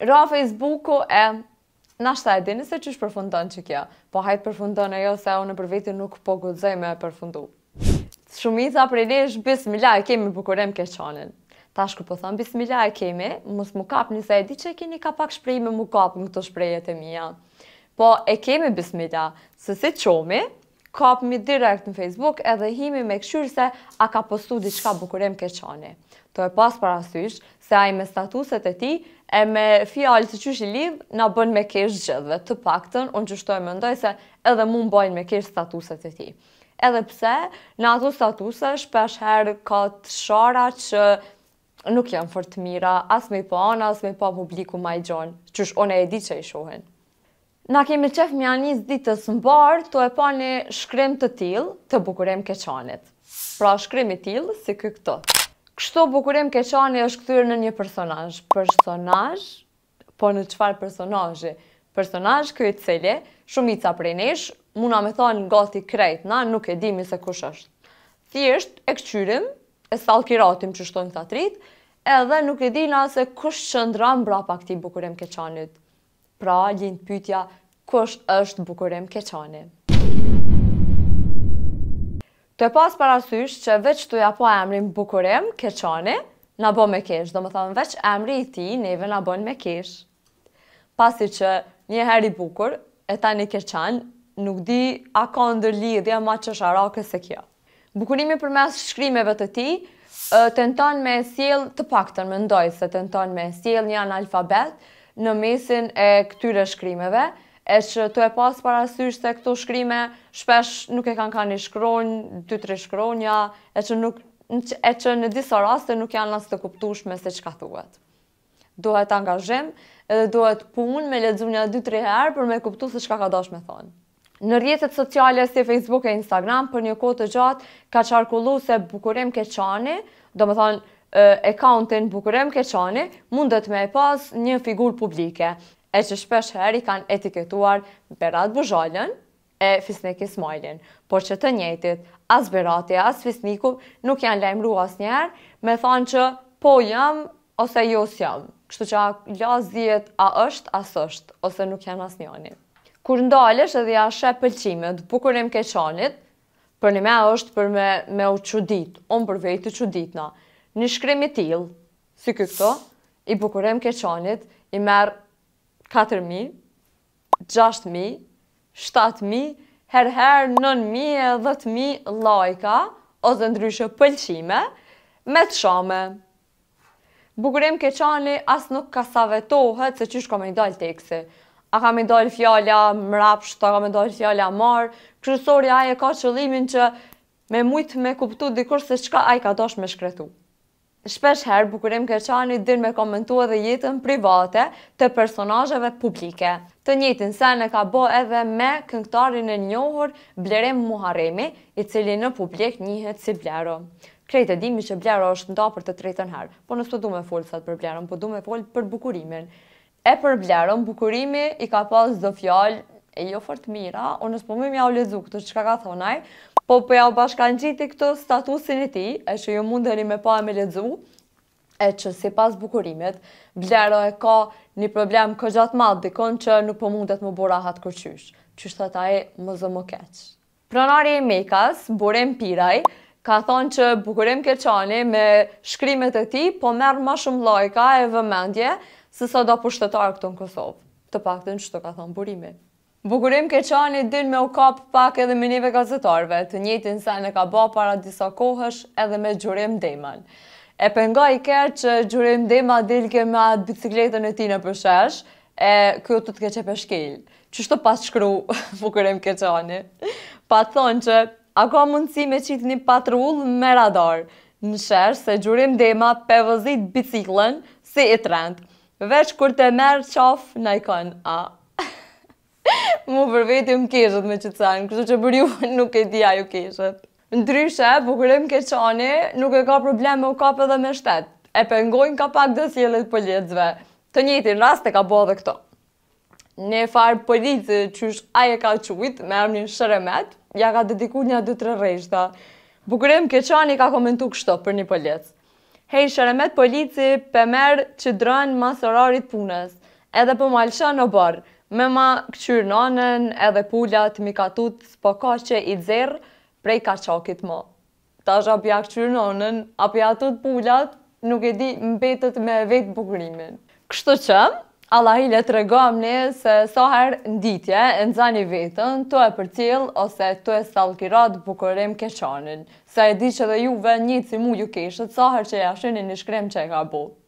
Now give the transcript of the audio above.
Ra Facebooku e... na është e dini se që është përfundon që kjo, po hajtë përfundon e jo se unë për vetë nuk po gudzej me e përfundu. Shumica për e lesh, bismila e kemi bukurem ke qanin. Ta po këpë bismila e kemi, mësë më kap një se e di që e kini ka pak shprej me më kap në këto shprejet e mija. Po e kemi bismila, se si qomi, kap mi direkt në Facebook edhe himi me këshyrë se a ka postu diqka bukurem ke qanin të e pas parasysh se ai me statuset e ti e me fjallë të qysh i lidh na bën me kesh gjithve. Të paktën, unë qështoj me ndoj se edhe mu bajnë me kesh statuset e ti. Edhe pse, në ato statuset shpesh herë ka të shara që nuk janë fort mira, as me po anë, as me po publiku ma i gjonë, qysh unë e di që i shohen. Na kemi qef mja njës ditës në barë, të e pa një shkrim të tilë të bukurem keqanit. Pra shkrim i tilë si kë këtë. Kështu bukurim keqani është këthyrë në një personaj. Personaj, po në qëfar personaj? Personaj këjtë cilje, shumica prej nesh, muna me thonë në gati krejt, na nuk e dimi se kush është. Thjesht, e këqyrim, e salkiratim që shtonë të atrit, edhe nuk e dina se kush që ndra mbra pa këti bukurim keqanit. Pra, gjindë pytja, kush është bukurim keqanit. Të e pas parasysh që veç të japo emrin bukurim, keqani, në bo me kesh, do më thonë veç emri i ti, neve në bojnë me kesh. Pasi që një her i bukur, e ta një keqan, nuk di a ka ndër lidhja ma që shara këse kjo. Bukurimi për mes shkrimeve të ti, të nëton me siel të pakton, me ndoj se të nëton me siel një analfabet në mesin e këtyre shkrimeve, e që të e pasë parasysh të këto shkrime shpesh nuk e kanë ka një shkronjë, dy tre shkronja, e që nuk e që në disa raste nuk janë nësë të kuptush me se që ka thuhet. Dohet angazhim edhe dohet pun me ledzunja 2-3 herë për me kuptu se që ka ka dash me thonë. Në rjetet sociale si Facebook e Instagram për një të gjatë ka qarkullu se Bukurem Keqani, do me thonë e kauntin Bukurem Keqani, mundet me e pas një figur publike e që shpesh heri kanë etiketuar Berat Buzhalën e Fisnik Ismailin, por që të njëtit, as Berati, as Fisniku nuk janë lejmru as njerë, me thanë që po jam ose jo s'jam, jam, kështu që la zjet a është, as është, ose nuk janë as njëni. Kur ndalësh edhe ja shë pëlqimet, bukurim keqanit, qanit, për një me është për me, me u qudit, on për vejtë u qudit na, një shkrimi tilë, si këto, i bukurim keqanit, i merë herëherë 9.000 10.000 lajka ozë ndryshë pëlqime, me të shome. Bukurim ke qani asë nuk ka savetohet se qysh ka me ndal teksi. A ka me ndal fjalla mrapsh, a ka me ndal fjalla marë, kërësori aje ka qëllimin që me mujtë me kuptu dikur se qka aje ka dosh me shkretu. Shpesh herë Bukurim Keçani din me komentua dhe jetën private të personajëve publike. Të njëtin se në ka bo edhe me këngtarin e njohur Blerim Muharemi, i cili në publik njëhet si Blero. Krejtë e dimi që Blero është nda për të tretën herë, po nësë të po du me folësat për Blero, po du me folë për Bukurimin. E për Blero, Bukurimi i ka pas dhe fjallë e jo fort mira, unë s'po më mjau lezu këtë çka ka thonaj, Po përja po u bashkan gjithi këto statusin e ti, e që ju mundeni me pa me ledzu, e që si pas bukurimet, Blero e ka një problem kë gjatë madhë dikon që nuk po mundet më bura hatë kërqysh, që shtë ata e më zë më keqë. Pranari e Mekas, Burem Piraj, ka thonë që Bukurim Keqani me shkrimet e ti po merë ma shumë lojka e vëmendje se sa do pushtetar këtu në Kosovë. Të pak të në që të ka thonë Burimi. Bukurim ke qani din me u kap pak edhe minive gazetarve, të njëti nëse në ka ba para disa kohësh edhe me gjurim demën. E penga i kërë që gjurim dema dilke me atë bicikletën e ti në përshesh, e kjo të të keqe për shkel. Qështë të pas shkru, bukurim ke qani? Pa të thonë që, a ka mundësi me qitë një patrullë me radarë, në shesh se gjurim dema përvëzit biciklën si i trend, Vesh kur të merë qafë në ikon. a mu për vetë më keshët me që të sanë, kështu që për ju nuk e tia ju keshët. Ndryshe, bukurim ke nuk e ka probleme u kapë edhe me shtetë, e pengojnë ka pak dhe sjelit për Të njëti në rast e ka bo dhe këto. Në farë që qysh aje ka quit, me emni në shëremet, ja ka dediku një dy tre rejshda. Bukurim Keqani ka komentu kështo për një pëllec. Hej, shëremet polici pëmerë që drënë orarit punës, edhe për po malësha në barë, me ma nanën edhe pullat mi katut s'po ka që i dzerë prej kaqakit ma. Ta është api a këqyrë nanën, a pullat, nuk e di mbetët me vetë bukurimin. Kështë të që, Allah i le të regoam ne se saher nditje e në zani vetën, të e për cilë ose të e stalkirat bukurim keqanin. Se e di që dhe juve një cimu ju keshët saher që e ashenin një shkrem që e ka botë.